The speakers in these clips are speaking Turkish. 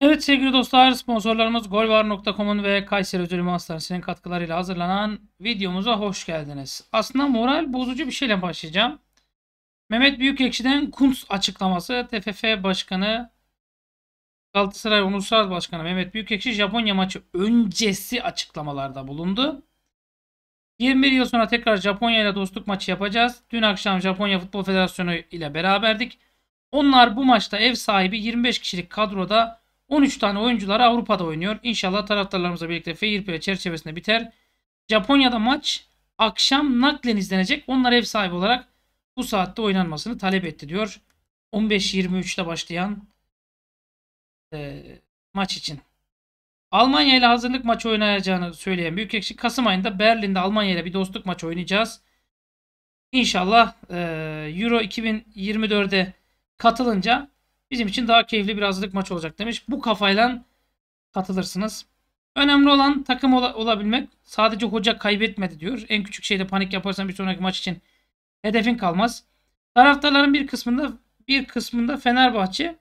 Evet sevgili dostlar sponsorlarımız golvar.com'un ve Kayseri Ödülü Hastanesi'nin katkılarıyla hazırlanan videomuza hoş geldiniz. Aslında moral bozucu bir şeyle başlayacağım. Mehmet Büyükekşi'den Kuntz açıklaması TFF Başkanı Galatasaray Uluslararası Başkanı Mehmet Büyükekşi Japonya maçı öncesi açıklamalarda bulundu. 21 yıl sonra tekrar Japonya ile dostluk maçı yapacağız. Dün akşam Japonya Futbol Federasyonu ile beraberdik. Onlar bu maçta ev sahibi 25 kişilik kadroda 13 tane oyuncuları Avrupa'da oynuyor. İnşallah taraftarlarımızla birlikte fair play çerçevesinde biter. Japonya'da maç akşam naklen izlenecek. Onlar ev sahibi olarak bu saatte oynanmasını talep etti diyor. 15-23'te başlayan e, maç için. Almanya ile hazırlık maçı oynayacağını söyleyen büyük ekşi Kasım ayında Berlin'de Almanya ile bir dostluk maçı oynayacağız. İnşallah e, Euro 2024'e katılınca Bizim için daha keyifli bir hazırlık maç olacak demiş. Bu kafayla katılırsınız. Önemli olan takım ol- olabilmek. Sadece hoca kaybetmedi diyor. En küçük şeyde panik yaparsan bir sonraki maç için hedefin kalmaz. Taraftarların bir kısmında bir kısmında Fenerbahçe,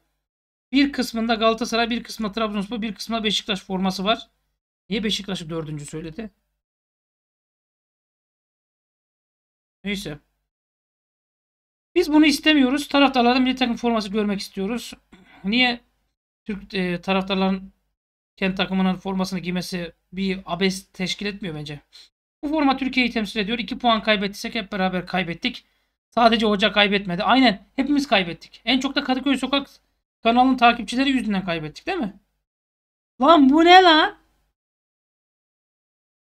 bir kısmında Galatasaray, bir kısmında Trabzonspor, bir kısmında Beşiktaş forması var. Niye Beşiktaş'ı dördüncü söyledi? Neyse. Biz bunu istemiyoruz. Taraftarlarda bir takım forması görmek istiyoruz. Niye Türk e, taraftarların kendi takımının formasını giymesi bir abes teşkil etmiyor bence. Bu forma Türkiye'yi temsil ediyor. 2 puan kaybettiysek hep beraber kaybettik. Sadece hoca kaybetmedi. Aynen hepimiz kaybettik. En çok da Kadıköy Sokak kanalının takipçileri yüzünden kaybettik değil mi? Lan bu ne lan?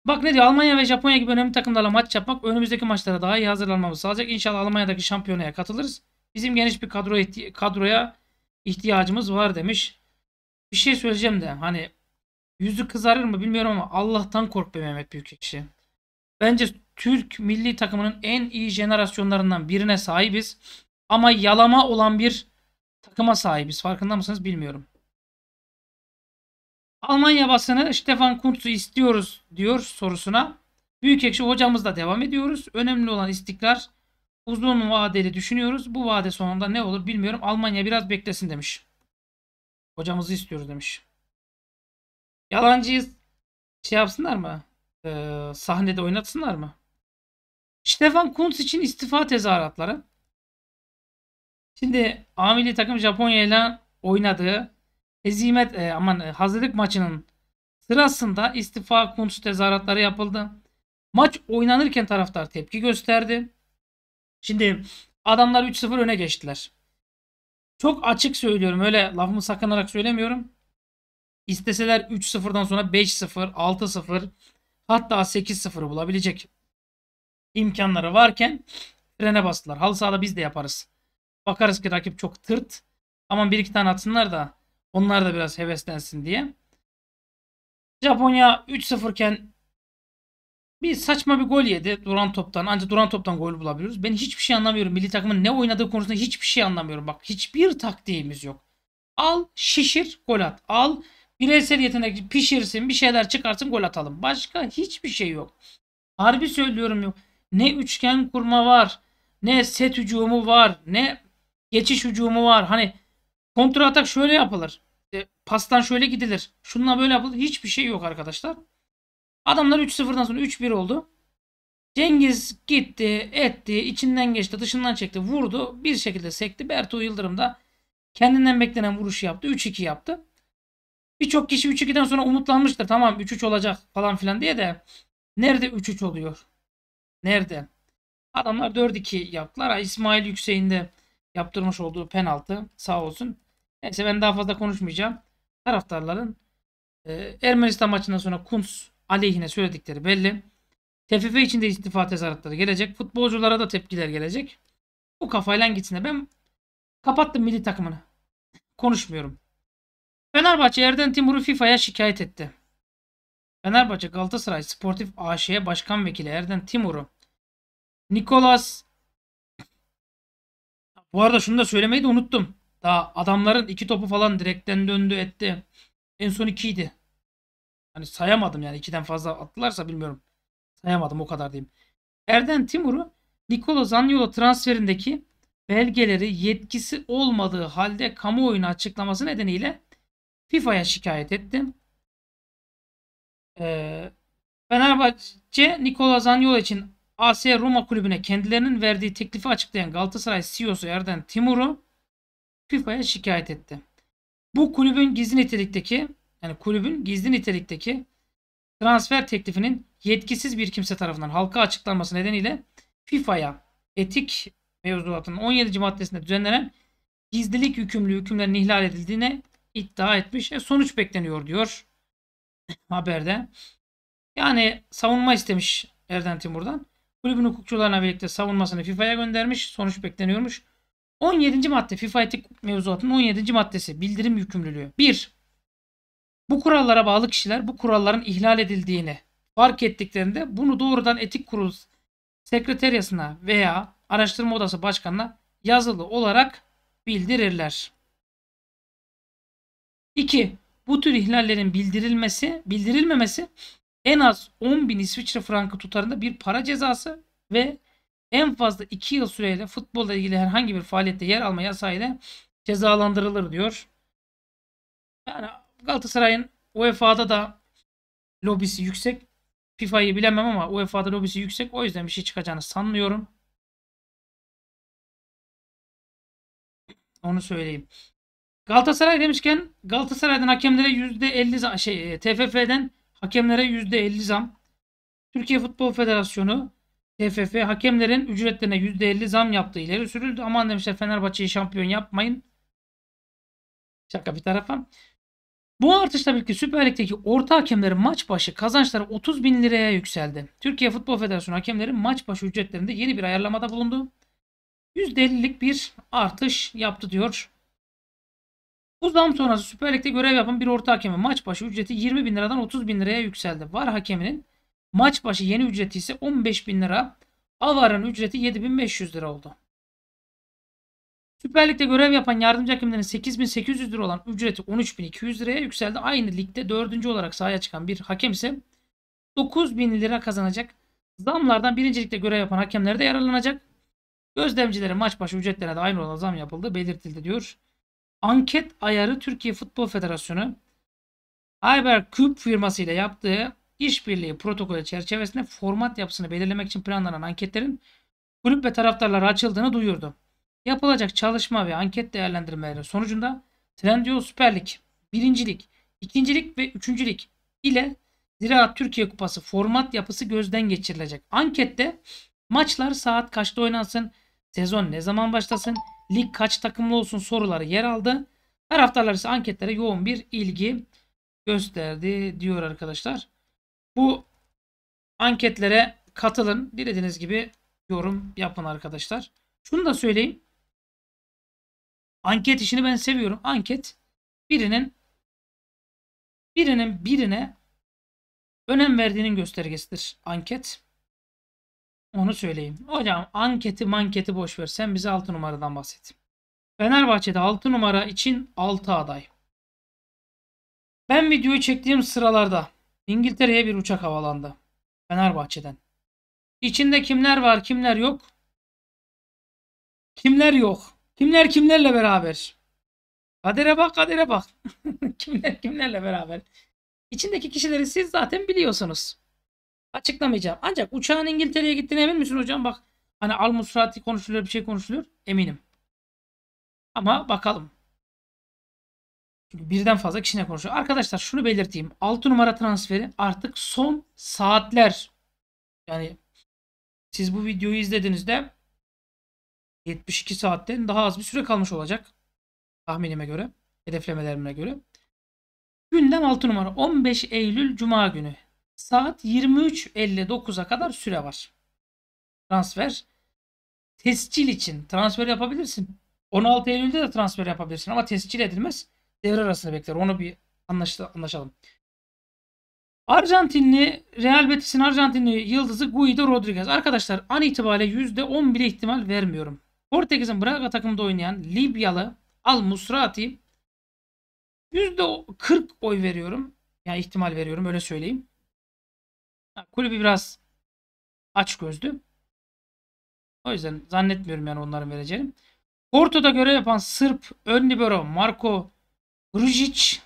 Bak ne diyor Almanya ve Japonya gibi önemli takımlarla maç yapmak önümüzdeki maçlara daha iyi hazırlanmamız sağlayacak. İnşallah Almanya'daki şampiyonaya katılırız. Bizim geniş bir kadro ihti kadroya ihtiyacımız var demiş. Bir şey söyleyeceğim de hani yüzü kızarır mı bilmiyorum ama Allah'tan kork be Mehmet Büyükekşi. Bence Türk milli takımının en iyi jenerasyonlarından birine sahibiz. Ama yalama olan bir takıma sahibiz. Farkında mısınız bilmiyorum. Almanya basını Stefan Kuntz'u istiyoruz diyor sorusuna. Büyük ekşi hocamızla devam ediyoruz. Önemli olan istikrar. Uzun vadeli düşünüyoruz. Bu vade sonunda ne olur bilmiyorum. Almanya biraz beklesin demiş. Hocamızı istiyoruz demiş. Yalancıyız. Şey yapsınlar mı? Ee, sahnede oynatsınlar mı? Stefan Kuntz için istifa tezahüratları. Şimdi A takım Japonya ile oynadığı Hezimet e, aman e, hazırlık maçının sırasında istifa konusu tezahüratları yapıldı. Maç oynanırken taraftar tepki gösterdi. Şimdi adamlar 3-0 öne geçtiler. Çok açık söylüyorum öyle lafımı sakınarak söylemiyorum. İsteseler 3-0'dan sonra 5-0, 6-0 hatta 8-0 bulabilecek imkanları varken frene bastılar. Halı sahada biz de yaparız. Bakarız ki rakip çok tırt. Aman bir iki tane atsınlar da onlar da biraz heveslensin diye. Japonya 3-0 iken bir saçma bir gol yedi duran toptan. Ancak duran toptan gol bulabiliyoruz. Ben hiçbir şey anlamıyorum. Milli takımın ne oynadığı konusunda hiçbir şey anlamıyorum. Bak hiçbir taktiğimiz yok. Al, şişir, gol at. Al, bireysel yetenek pişirsin, bir şeyler çıkarsın, gol atalım. Başka hiçbir şey yok. Harbi söylüyorum yok. Ne üçgen kurma var, ne set hücumu var, ne geçiş hücumu var. Hani Kontra atak şöyle yapılır. İşte pastan şöyle gidilir. Şununla böyle yapılır. Hiçbir şey yok arkadaşlar. Adamlar 3-0'dan sonra 3-1 oldu. Cengiz gitti, etti, içinden geçti, dışından çekti, vurdu. Bir şekilde sekti. Bertu Yıldırım da kendinden beklenen vuruş yaptı. 3-2 yaptı. Birçok kişi 3-2'den sonra umutlanmıştır. Tamam 3-3 olacak falan filan diye de nerede 3-3 oluyor? Nerede? Adamlar 4-2 yaptılar. İsmail Yüksek'in de yaptırmış olduğu penaltı sağ olsun. Neyse ben daha fazla konuşmayacağım. Taraftarların e, Ermenistan maçından sonra Kuns aleyhine söyledikleri belli. TFF için de istifa tezahüratları gelecek. Futbolculara da tepkiler gelecek. Bu kafayla gitsin. Ben kapattım milli takımını. Konuşmuyorum. Fenerbahçe Erden Timur'u FIFA'ya şikayet etti. Fenerbahçe Galatasaray Sportif AŞ'ye Başkan Vekili Erden Timur'u Nikolas bu arada şunu da söylemeyi de unuttum. Daha adamların iki topu falan direkten döndü etti. En son ikiydi. Hani sayamadım yani ikiden fazla attılarsa bilmiyorum. Sayamadım o kadar diyeyim. Erden Timur'u Nikola Zaniolo transferindeki belgeleri yetkisi olmadığı halde kamuoyuna açıklaması nedeniyle FIFA'ya şikayet etti. Ee, Fenerbahçe Nikola Zaniolo için AS Roma kulübüne kendilerinin verdiği teklifi açıklayan Galatasaray CEO'su Erden Timur'u FIFA'ya şikayet etti. Bu kulübün gizli nitelikteki yani kulübün gizli nitelikteki transfer teklifinin yetkisiz bir kimse tarafından halka açıklanması nedeniyle FIFA'ya etik mevzuatının 17. maddesinde düzenlenen gizlilik yükümlü hükümlerin ihlal edildiğine iddia etmiş. E, sonuç bekleniyor diyor haberde. Yani savunma istemiş Erden Timur'dan. Kulübün hukukçularına birlikte savunmasını FIFA'ya göndermiş. Sonuç bekleniyormuş. 17. madde FIFA etik mevzuatının 17. maddesi bildirim yükümlülüğü. 1. Bu kurallara bağlı kişiler bu kuralların ihlal edildiğini fark ettiklerinde bunu doğrudan etik kurul sekreteryasına veya araştırma odası başkanına yazılı olarak bildirirler. 2. Bu tür ihlallerin bildirilmesi, bildirilmemesi en az 10.000 İsviçre frankı tutarında bir para cezası ve en fazla 2 yıl süreyle futbolla ilgili herhangi bir faaliyette yer alma yasağıyla cezalandırılır diyor. Yani Galatasaray'ın UEFA'da da lobisi yüksek. FIFA'yı bilemem ama UEFA'da lobisi yüksek. O yüzden bir şey çıkacağını sanmıyorum. Onu söyleyeyim. Galatasaray demişken Galatasaray'dan hakemlere %50 zam, şey e, TFF'den hakemlere %50 zam. Türkiye Futbol Federasyonu TFF hakemlerin ücretlerine %50 zam yaptığı ileri sürüldü. Aman demişler Fenerbahçe'yi şampiyon yapmayın. Şaka bir tarafa. Bu artış tabii ki Süper Lig'deki orta hakemlerin maç başı kazançları 30 bin liraya yükseldi. Türkiye Futbol Federasyonu hakemlerin maç başı ücretlerinde yeni bir ayarlamada bulundu. %50'lik bir artış yaptı diyor. Bu zam sonrası Süper Lig'de görev yapan bir orta hakemin maç başı ücreti 20 bin liradan 30 bin liraya yükseldi. Var hakeminin Maç başı yeni ücreti ise 15 bin lira. Avar'ın ücreti 7500 lira oldu. Süper Lig'de görev yapan yardımcı hakemlerin 8800 lira olan ücreti 13200 liraya yükseldi. Aynı ligde dördüncü olarak sahaya çıkan bir hakem ise 9000 lira kazanacak. Zamlardan birincilikte görev yapan hakemler de yararlanacak. Gözlemcilere maç başı ücretlerine de aynı olan zam yapıldı belirtildi diyor. Anket ayarı Türkiye Futbol Federasyonu Ayber Küp firmasıyla yaptığı işbirliği protokolü çerçevesinde format yapısını belirlemek için planlanan anketlerin kulüp ve taraftarlara açıldığını duyurdu. Yapılacak çalışma ve anket değerlendirmeleri sonucunda Trendyol Süper Lig, 1. Lig, ve üçüncülük ile Ziraat Türkiye Kupası format yapısı gözden geçirilecek. Ankette maçlar saat kaçta oynansın, sezon ne zaman başlasın, lig kaç takımlı olsun soruları yer aldı. Taraftarlar ise anketlere yoğun bir ilgi gösterdi diyor arkadaşlar. Bu anketlere katılın. Dilediğiniz gibi yorum yapın arkadaşlar. Şunu da söyleyeyim. Anket işini ben seviyorum. Anket birinin birinin birine önem verdiğinin göstergesidir anket. Onu söyleyeyim. Hocam anketi manketi boş ver. Sen bize 6 numaradan bahset. Fenerbahçe'de 6 numara için 6 aday. Ben videoyu çektiğim sıralarda İngiltere'ye bir uçak havalandı. Fenerbahçe'den. İçinde kimler var kimler yok? Kimler yok? Kimler kimlerle beraber? Kadere bak kadere bak. kimler kimlerle beraber? İçindeki kişileri siz zaten biliyorsunuz. Açıklamayacağım. Ancak uçağın İngiltere'ye gittiğine emin misin hocam? Bak hani Al Musrati konuşuluyor bir şey konuşuluyor. Eminim. Ama bakalım. Çünkü birden fazla kişiyle konuşuyor. Arkadaşlar şunu belirteyim. 6 numara transferi artık son saatler. Yani siz bu videoyu izlediğinizde 72 saatten daha az bir süre kalmış olacak. Tahminime göre, hedeflemelerime göre. Gündem 6 numara 15 Eylül Cuma günü saat 23.59'a kadar süre var. Transfer tescil için transfer yapabilirsin. 16 Eylül'de de transfer yapabilirsin ama tescil edilmez devre arasında bekler. Onu bir anlaştı, anlaşalım. Arjantinli Real Betis'in Arjantinli yıldızı Guido Rodriguez. Arkadaşlar an itibariyle %10 bile ihtimal vermiyorum. Portekiz'in Braga takımında oynayan Libyalı Al Musrati %40 oy veriyorum. Yani ihtimal veriyorum öyle söyleyeyim. Kulübü biraz aç gözlü. O yüzden zannetmiyorum yani onların vereceğini. Porto'da görev yapan Sırp ön Marco Grujic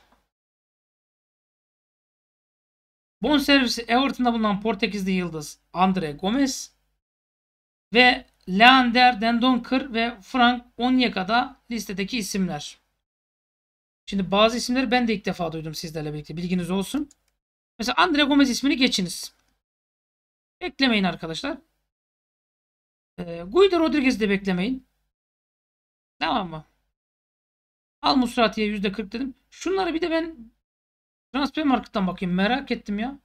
servisi Everton'da bulunan Portekizli yıldız Andre Gomez ve Leander Dendonker ve Frank Onyeka'da listedeki isimler. Şimdi bazı isimleri ben de ilk defa duydum sizlerle birlikte. Bilginiz olsun. Mesela Andre Gomez ismini geçiniz. Beklemeyin arkadaşlar. E, Guido Rodriguez'i de beklemeyin. Tamam mı? Al Musrati'ye %40 dedim. Şunları bir de ben transfer marketten bakayım. Merak ettim ya.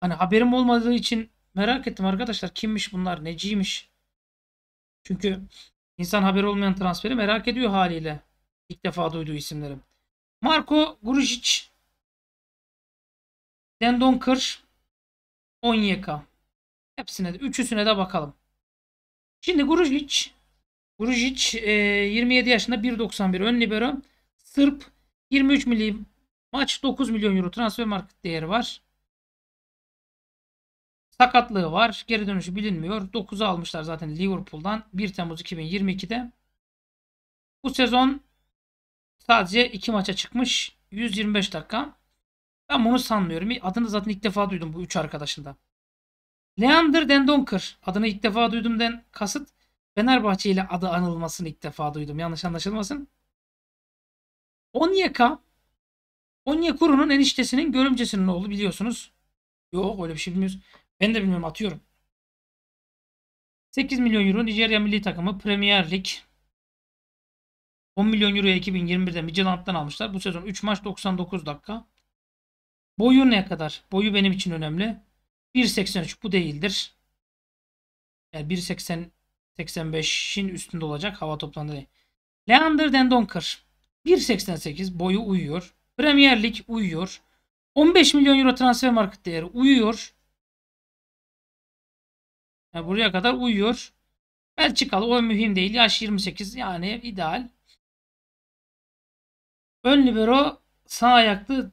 Hani haberim olmadığı için merak ettim arkadaşlar. Kimmiş bunlar? Neciymiş? Çünkü insan haber olmayan transferi merak ediyor haliyle. İlk defa duyduğu isimlerim. Marco Grujic. Dendon Kır. Onyeka. Hepsine de. Üçüsüne de bakalım. Şimdi Grujic Grujic e, 27 yaşında 1.91 ön libero. Sırp 23 milyon maç 9 milyon euro transfer market değeri var. Sakatlığı var. Geri dönüşü bilinmiyor. 9'u almışlar zaten Liverpool'dan 1 Temmuz 2022'de. Bu sezon sadece 2 maça çıkmış. 125 dakika. Ben bunu sanmıyorum. Adını zaten ilk defa duydum bu 3 arkadaşında. Leander Dendonker. Adını ilk defa duydumdan kasıt Fenerbahçe ile adı anılmasını ilk defa duydum. Yanlış anlaşılmasın. Onyeka Onyekuru'nun eniştesinin görümcesinin oğlu biliyorsunuz. Yok öyle bir şey bilmiyoruz. Ben de bilmiyorum atıyorum. 8 milyon euro Nijerya milli takımı Premier Lig 10 milyon euroya 2021'de Midtjylland'dan almışlar. Bu sezon 3 maç 99 dakika. Boyu ne kadar? Boyu benim için önemli. 1.83 bu değildir. Yani 1.80 85'in üstünde olacak hava toplandı. Leander Dendonker 1.88 boyu uyuyor. Premier Lig uyuyor. 15 milyon euro transfer market değeri uyuyor. Yani buraya kadar uyuyor. Belçikalı o mühim değil. Yaş 28 yani ideal. Ön libero sağ ayaklı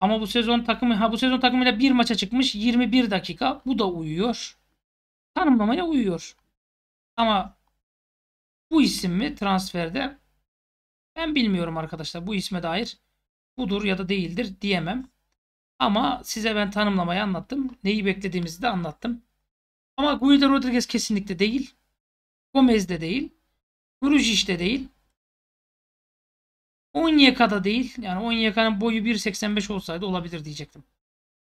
ama bu sezon takımı ha bu sezon takımıyla bir maça çıkmış 21 dakika. Bu da uyuyor. Tanımlamaya uyuyor. Ama bu isim mi transferde ben bilmiyorum arkadaşlar. Bu isme dair budur ya da değildir diyemem. Ama size ben tanımlamayı anlattım. Neyi beklediğimizi de anlattım. Ama Guido Rodriguez kesinlikle değil. Gomez de değil. Grujic de değil. Onyeka'da değil. Yani Onyeka'nın boyu 1.85 olsaydı olabilir diyecektim.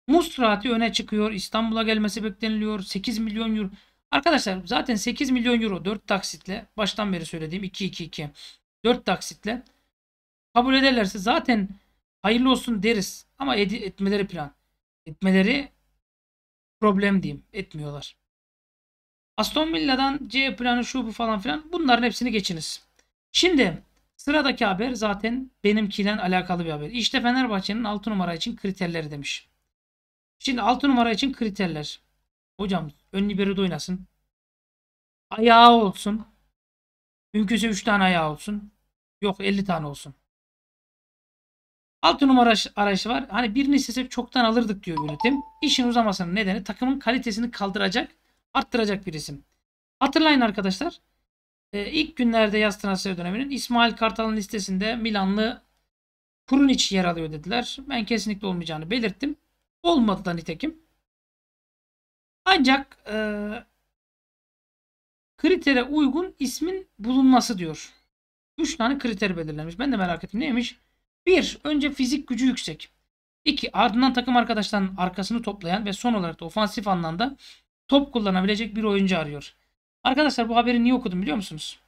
Musrati öne çıkıyor. İstanbul'a gelmesi bekleniliyor. 8 milyon euro. Arkadaşlar zaten 8 milyon euro 4 taksitle baştan beri söylediğim 2-2-2 4 taksitle kabul ederlerse zaten hayırlı olsun deriz. Ama etmeleri plan. Etmeleri problem diyeyim. Etmiyorlar. Aston Villa'dan C planı şu bu falan filan bunların hepsini geçiniz. Şimdi sıradaki haber zaten benimkiyle alakalı bir haber. İşte Fenerbahçe'nin 6 numara için kriterleri demiş. Şimdi 6 numara için kriterler. Hocam Ön libero oynasın. Ayağı olsun. Mümkünse 3 tane ayağı olsun. Yok 50 tane olsun. 6 numara arayışı var. Hani birini istesek çoktan alırdık diyor yönetim. İşin uzamasının nedeni takımın kalitesini kaldıracak, arttıracak bir isim. Hatırlayın arkadaşlar. Ee, ilk günlerde yaz transfer döneminin İsmail Kartal'ın listesinde Milanlı Kurunic yer alıyor dediler. Ben kesinlikle olmayacağını belirttim. Olmadı da nitekim. Ancak e, kritere uygun ismin bulunması diyor. Üç tane kriter belirlenmiş. Ben de merak ettim neymiş? Bir Önce fizik gücü yüksek. İki Ardından takım arkadaşlarının arkasını toplayan ve son olarak da ofansif anlamda top kullanabilecek bir oyuncu arıyor. Arkadaşlar bu haberi niye okudum biliyor musunuz?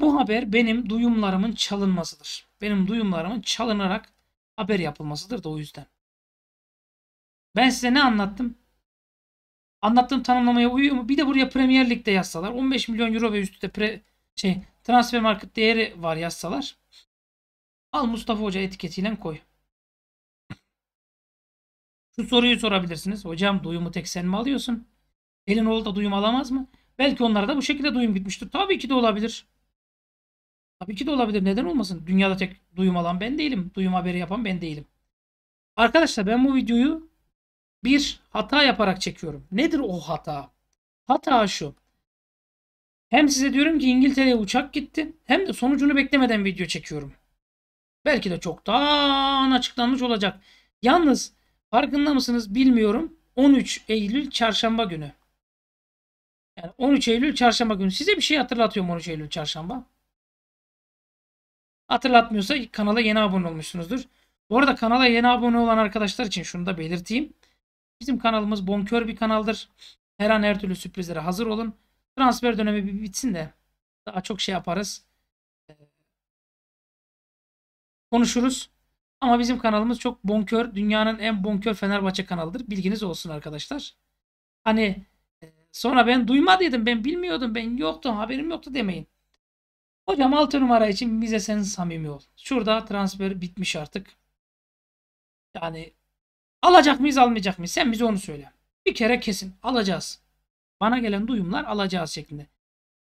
Bu haber benim duyumlarımın çalınmasıdır. Benim duyumlarımın çalınarak haber yapılmasıdır da o yüzden. Ben size ne anlattım? Anlattığım tanımlamaya uyuyor mu? Bir de buraya Premier Lig'de yazsalar. 15 milyon euro ve üstü de pre, şey, transfer market değeri var yazsalar. Al Mustafa Hoca etiketiyle koy. Şu soruyu sorabilirsiniz. Hocam duyumu tek sen mi alıyorsun? Elin oğlu da duyum alamaz mı? Belki onlara da bu şekilde duyum gitmiştir. Tabii ki de olabilir. Tabii ki de olabilir. Neden olmasın? Dünyada tek duyum alan ben değilim. Duyum haberi yapan ben değilim. Arkadaşlar ben bu videoyu bir hata yaparak çekiyorum. Nedir o hata? Hata şu. Hem size diyorum ki İngiltere'ye uçak gitti hem de sonucunu beklemeden video çekiyorum. Belki de çoktan açıklanmış olacak. Yalnız farkında mısınız bilmiyorum 13 Eylül çarşamba günü. Yani 13 Eylül çarşamba günü. Size bir şey hatırlatıyorum 13 Eylül çarşamba. Hatırlatmıyorsa kanala yeni abone olmuşsunuzdur. Bu arada kanala yeni abone olan arkadaşlar için şunu da belirteyim. Bizim kanalımız bonkör bir kanaldır. Her an her türlü sürprizlere hazır olun. Transfer dönemi bir bitsin de daha çok şey yaparız. Ee, konuşuruz. Ama bizim kanalımız çok bonkör. Dünyanın en bonkör Fenerbahçe kanalıdır. Bilginiz olsun arkadaşlar. Hani e, sonra ben duymadıydım. Ben bilmiyordum. Ben yoktu. Haberim yoktu demeyin. Hocam altı numara için bize sen samimi ol. Şurada transfer bitmiş artık. Yani Alacak mıyız almayacak mıyız? Sen bize onu söyle. Bir kere kesin alacağız. Bana gelen duyumlar alacağız şeklinde.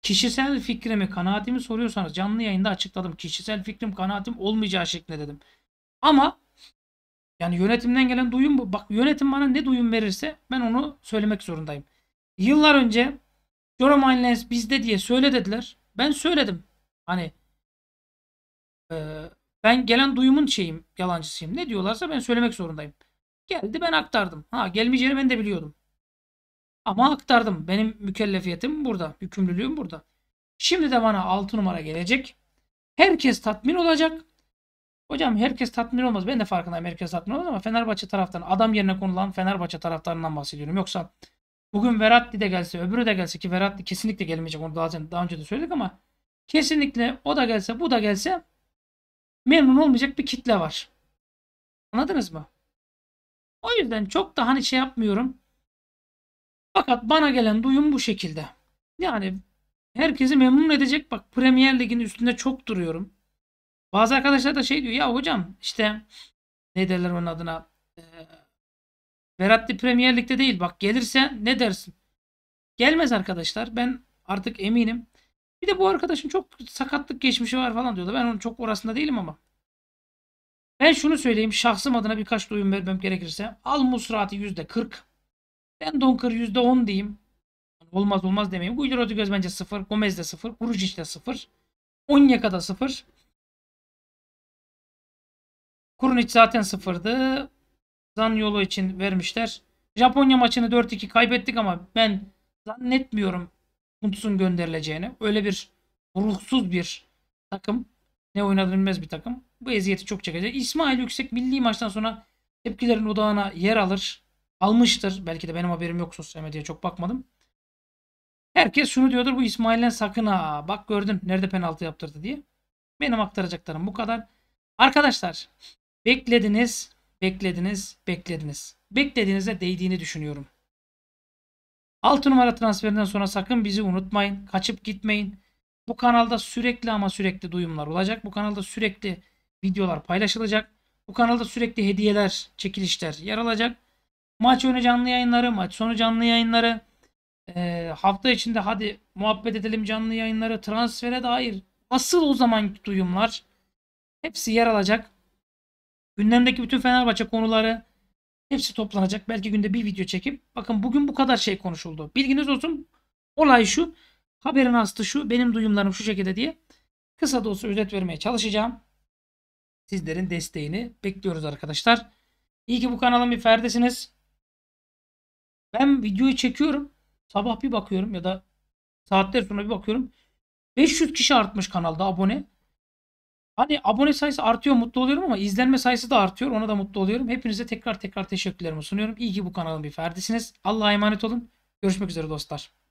Kişisel fikrimi, kanaatimi soruyorsanız canlı yayında açıkladım. Kişisel fikrim, kanaatim olmayacağı şeklinde dedim. Ama yani yönetimden gelen duyum bu. Bak yönetim bana ne duyum verirse ben onu söylemek zorundayım. Yıllar önce Jora Mindlands bizde diye söyle dediler. Ben söyledim. Hani e, ben gelen duyumun şeyim, yalancısıyım. Ne diyorlarsa ben söylemek zorundayım. Geldi ben aktardım. Ha gelmeyeceğini ben de biliyordum. Ama aktardım. Benim mükellefiyetim burada. Yükümlülüğüm burada. Şimdi de bana 6 numara gelecek. Herkes tatmin olacak. Hocam herkes tatmin olmaz. Ben de farkındayım herkes tatmin olmaz ama Fenerbahçe taraftan adam yerine konulan Fenerbahçe taraftarından bahsediyorum. Yoksa bugün Veratti de gelse öbürü de gelse ki Veratti kesinlikle gelmeyecek onu daha, daha önce de söyledik ama kesinlikle o da gelse bu da gelse memnun olmayacak bir kitle var. Anladınız mı? O yüzden çok da hani şey yapmıyorum. Fakat bana gelen duyum bu şekilde. Yani herkesi memnun edecek. Bak Premier Lig'in üstünde çok duruyorum. Bazı arkadaşlar da şey diyor ya hocam işte ne derler onun adına ee, Veratti Premier Lig'de değil bak gelirse ne dersin? Gelmez arkadaşlar ben artık eminim. Bir de bu arkadaşın çok sakatlık geçmişi var falan diyordu. Ben onun çok orasında değilim ama. Ben şunu söyleyeyim. Şahsım adına birkaç duyum vermem gerekirse. Al yüzde %40. Ben Donker %10 diyeyim. Olmaz olmaz demeyeyim. Guido göz bence sıfır, Gomez de sıfır, Kurucic de 0. Onyeka da 0. Kurunic zaten 0'dı. Zanyolo için vermişler. Japonya maçını 4-2 kaybettik ama ben zannetmiyorum Kuntz'un gönderileceğini. Öyle bir ruhsuz bir takım. Ne oynadığını bilmez bir takım. Bu eziyeti çok çekecek. İsmail Yüksek milli maçtan sonra tepkilerin odağına yer alır. Almıştır. Belki de benim haberim yok sosyal medyaya çok bakmadım. Herkes şunu diyordur bu İsmail'den sakın ha. Bak gördün nerede penaltı yaptırdı diye. Benim aktaracaklarım bu kadar. Arkadaşlar beklediniz, beklediniz, beklediniz. Beklediğinize değdiğini düşünüyorum. 6 numara transferinden sonra sakın bizi unutmayın. Kaçıp gitmeyin. Bu kanalda sürekli ama sürekli duyumlar olacak. Bu kanalda sürekli videolar paylaşılacak. Bu kanalda sürekli hediyeler, çekilişler yer alacak. Maç önü canlı yayınları, maç sonu canlı yayınları, e, hafta içinde hadi muhabbet edelim canlı yayınları, transfere dair asıl o zaman duyumlar hepsi yer alacak. Gündemdeki bütün Fenerbahçe konuları hepsi toplanacak. Belki günde bir video çekip bakın bugün bu kadar şey konuşuldu. Bilginiz olsun olay şu haberin aslı şu benim duyumlarım şu şekilde diye kısa da olsa özet vermeye çalışacağım sizlerin desteğini bekliyoruz arkadaşlar. İyi ki bu kanalın bir ferdesiniz. Ben videoyu çekiyorum. Sabah bir bakıyorum ya da saatler sonra bir bakıyorum. 500 kişi artmış kanalda abone. Hani abone sayısı artıyor mutlu oluyorum ama izlenme sayısı da artıyor. Ona da mutlu oluyorum. Hepinize tekrar tekrar teşekkürlerimi sunuyorum. İyi ki bu kanalın bir ferdisiniz. Allah'a emanet olun. Görüşmek üzere dostlar.